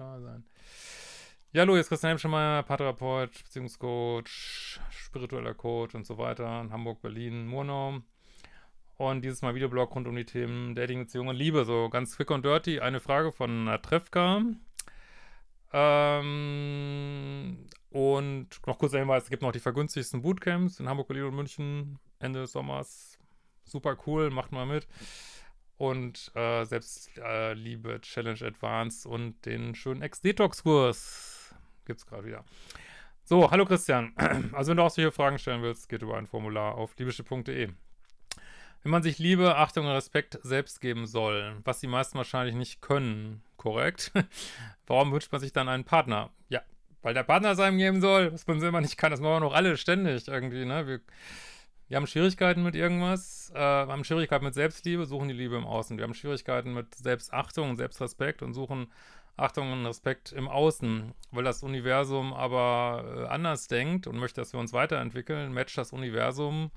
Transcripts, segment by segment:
da sein. Ja, hallo, jetzt Christian Hemschemeyer, Paartherapeut, Beziehungscoach, spiritueller Coach und so weiter in Hamburg, Berlin, Murnau. Und dieses Mal Videoblog rund um die Themen Dating, Beziehung und Liebe. So ganz quick und dirty. Eine Frage von Natrefka. Ähm, und noch kurz der Hinweis, es gibt noch die vergünstigsten Bootcamps in Hamburg, Berlin und München Ende des Sommers. Super cool, macht mal mit und äh, Selbstliebe äh, Challenge Advanced und den schönen Ex-Detox-Kurs. Gibt's gerade wieder. So, hallo Christian. Also wenn du auch solche Fragen stellen willst, geht über ein Formular auf liebische.de. Wenn man sich Liebe, Achtung und Respekt selbst geben soll, was die meisten wahrscheinlich nicht können, korrekt? Warum wünscht man sich dann einen Partner? Ja, weil der Partner es einem geben soll, was man selber nicht kann. Das machen wir noch alle ständig irgendwie, ne? Wir wir haben Schwierigkeiten mit irgendwas, äh, haben Schwierigkeiten mit Selbstliebe, suchen die Liebe im Außen. Wir haben Schwierigkeiten mit Selbstachtung und Selbstrespekt und suchen Achtung und Respekt im Außen. Weil das Universum aber äh, anders denkt und möchte, dass wir uns weiterentwickeln, matcht das Universum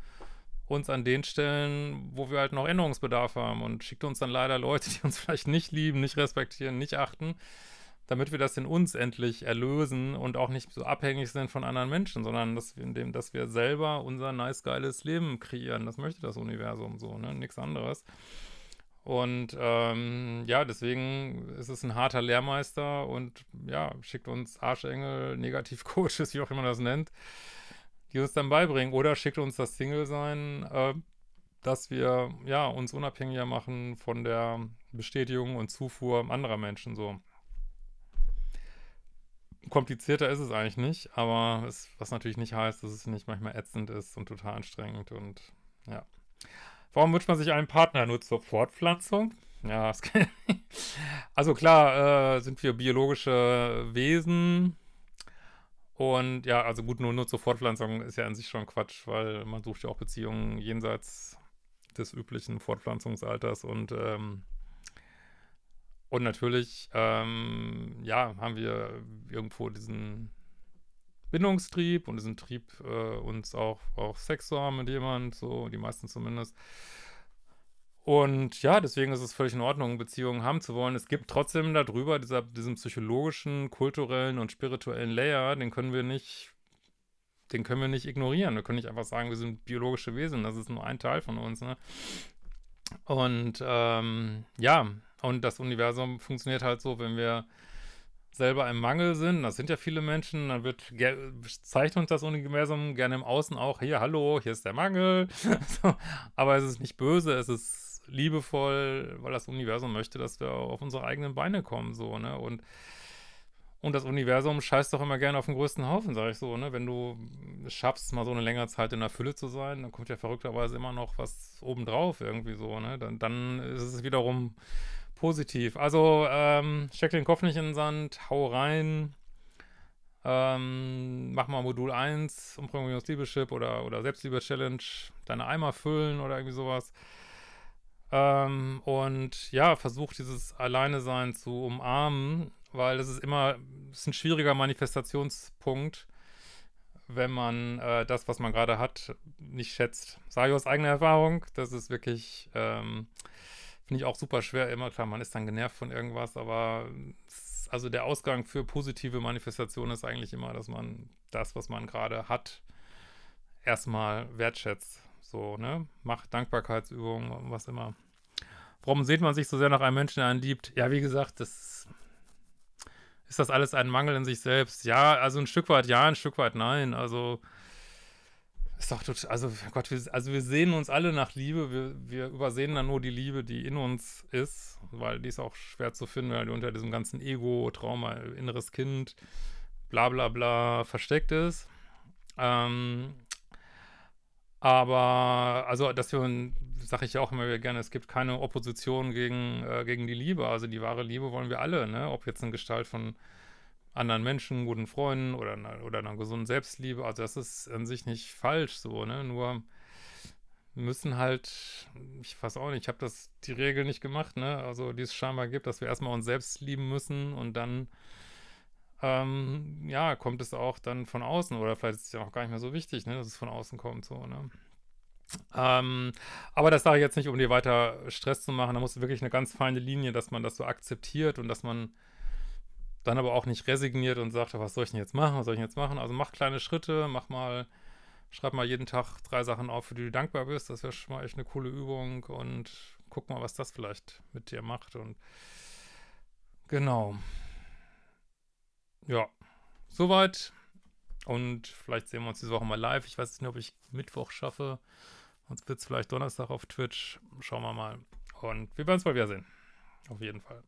uns an den Stellen, wo wir halt noch Änderungsbedarf haben und schickt uns dann leider Leute, die uns vielleicht nicht lieben, nicht respektieren, nicht achten damit wir das in uns endlich erlösen und auch nicht so abhängig sind von anderen Menschen, sondern dass wir, indem, dass wir selber unser nice, geiles Leben kreieren. Das möchte das Universum so, ne? Nichts anderes. Und ähm, ja, deswegen ist es ein harter Lehrmeister und ja, schickt uns Arschengel, Negativcoaches, wie auch immer man das nennt, die uns dann beibringen. Oder schickt uns das Single-Sein, äh, dass wir ja uns unabhängiger machen von der Bestätigung und Zufuhr anderer Menschen so komplizierter ist es eigentlich nicht, aber es, was natürlich nicht heißt, dass es nicht manchmal ätzend ist und total anstrengend und ja. Warum wünscht man sich einen Partner nur zur Fortpflanzung? Ja, also klar, äh, sind wir biologische Wesen und ja, also gut, nur, nur zur Fortpflanzung ist ja an sich schon Quatsch, weil man sucht ja auch Beziehungen jenseits des üblichen Fortpflanzungsalters und ähm, und natürlich, ähm, ja, haben wir irgendwo diesen Bindungstrieb und diesen Trieb, äh, uns auch, auch Sex zu haben mit jemandem, so, die meisten zumindest. Und ja, deswegen ist es völlig in Ordnung, Beziehungen haben zu wollen. Es gibt trotzdem darüber dieser, diesen psychologischen, kulturellen und spirituellen Layer, den können wir nicht, den können wir nicht ignorieren. Wir können nicht einfach sagen, wir sind biologische Wesen, das ist nur ein Teil von uns, ne? Und ähm, ja, und das Universum funktioniert halt so, wenn wir selber im Mangel sind, das sind ja viele Menschen, dann wird zeigt uns das Universum gerne im Außen auch, hier, hallo, hier ist der Mangel. so, aber es ist nicht böse, es ist liebevoll, weil das Universum möchte, dass wir auf unsere eigenen Beine kommen, so, ne? Und, und das Universum scheißt doch immer gerne auf den größten Haufen, sag ich so, ne? Wenn du es schaffst, mal so eine längere Zeit in der Fülle zu sein, dann kommt ja verrückterweise immer noch was obendrauf irgendwie so, ne? Dann, dann ist es wiederum positiv. Also ähm, steck den Kopf nicht in den Sand, hau rein, ähm, mach mal Modul 1, Umprogrammierungsliebeship oder, oder Selbstliebe-Challenge, deine Eimer füllen oder irgendwie sowas. Ähm, und ja, versuch dieses Alleine-Sein zu umarmen, weil das ist immer das ist ein schwieriger Manifestationspunkt, wenn man äh, das, was man gerade hat, nicht schätzt. Sage ich aus eigener Erfahrung, das ist wirklich... Ähm, Finde ich auch super schwer. Immer klar, man ist dann genervt von irgendwas, aber also der Ausgang für positive Manifestationen ist eigentlich immer, dass man das, was man gerade hat, erstmal wertschätzt. So, ne? Macht Dankbarkeitsübungen, was immer. Warum sehnt man sich so sehr nach einem Menschen, der einen liebt? Ja, wie gesagt, das ist das alles ein Mangel in sich selbst? Ja, also ein Stück weit ja, ein Stück weit nein. Also ist doch total, also Gott, wir, also wir sehen uns alle nach Liebe, wir, wir übersehen dann nur die Liebe, die in uns ist, weil die ist auch schwer zu finden, weil die unter diesem ganzen Ego, Trauma, inneres Kind, bla bla bla versteckt ist. Ähm, aber, also, dass wir, sage ich ja auch immer wieder gerne, es gibt keine Opposition gegen, äh, gegen die Liebe. Also, die wahre Liebe wollen wir alle, ne? Ob jetzt in Gestalt von anderen Menschen, guten Freunden oder einer, oder einer gesunden Selbstliebe. Also das ist an sich nicht falsch so, ne? Nur müssen halt, ich weiß auch nicht, ich habe das die Regel nicht gemacht, ne? Also die es scheinbar gibt, dass wir erstmal uns selbst lieben müssen und dann ähm, ja, kommt es auch dann von außen oder vielleicht ist es ja auch gar nicht mehr so wichtig, ne, dass es von außen kommt, so, ne? Ähm, aber das sage ich jetzt nicht, um dir weiter Stress zu machen. Da muss wirklich eine ganz feine Linie, dass man das so akzeptiert und dass man dann aber auch nicht resigniert und sagt, was soll ich denn jetzt machen, was soll ich denn jetzt machen? Also mach kleine Schritte, mach mal, schreib mal jeden Tag drei Sachen auf, für die du dankbar bist. Das wäre schon mal echt eine coole Übung und guck mal, was das vielleicht mit dir macht. Und genau. Ja, soweit. Und vielleicht sehen wir uns diese Woche mal live. Ich weiß nicht, ob ich Mittwoch schaffe. Sonst wird es vielleicht Donnerstag auf Twitch. Schauen wir mal. Und wir werden es mal wiedersehen. Auf jeden Fall.